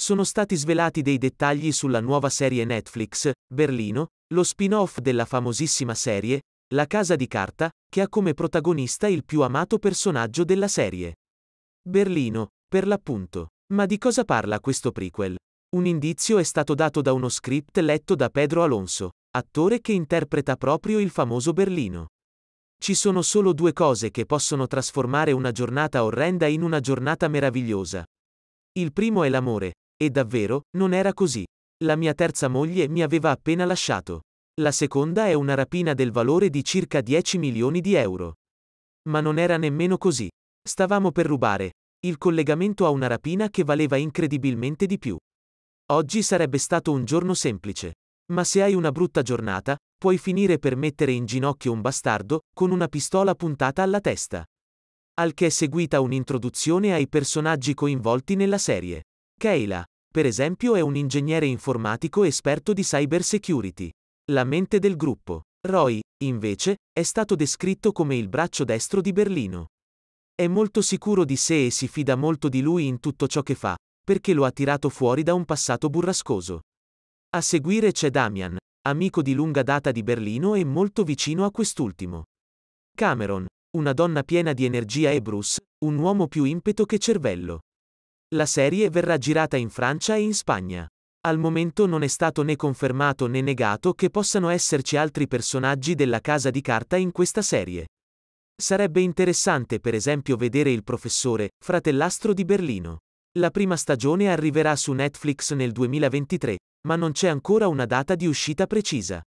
sono stati svelati dei dettagli sulla nuova serie Netflix, Berlino, lo spin-off della famosissima serie, La casa di carta, che ha come protagonista il più amato personaggio della serie. Berlino, per l'appunto. Ma di cosa parla questo prequel? Un indizio è stato dato da uno script letto da Pedro Alonso, attore che interpreta proprio il famoso Berlino. Ci sono solo due cose che possono trasformare una giornata orrenda in una giornata meravigliosa. Il primo è l'amore, e davvero, non era così. La mia terza moglie mi aveva appena lasciato. La seconda è una rapina del valore di circa 10 milioni di euro. Ma non era nemmeno così. Stavamo per rubare. Il collegamento a una rapina che valeva incredibilmente di più. Oggi sarebbe stato un giorno semplice. Ma se hai una brutta giornata, puoi finire per mettere in ginocchio un bastardo, con una pistola puntata alla testa. Al che è seguita un'introduzione ai personaggi coinvolti nella serie. Kayla, per esempio è un ingegnere informatico esperto di cyber security. La mente del gruppo. Roy, invece, è stato descritto come il braccio destro di Berlino. È molto sicuro di sé e si fida molto di lui in tutto ciò che fa, perché lo ha tirato fuori da un passato burrascoso. A seguire c'è Damian, amico di lunga data di Berlino e molto vicino a quest'ultimo. Cameron, una donna piena di energia e Bruce, un uomo più impeto che cervello. La serie verrà girata in Francia e in Spagna. Al momento non è stato né confermato né negato che possano esserci altri personaggi della casa di carta in questa serie. Sarebbe interessante per esempio vedere il professore, fratellastro di Berlino. La prima stagione arriverà su Netflix nel 2023, ma non c'è ancora una data di uscita precisa.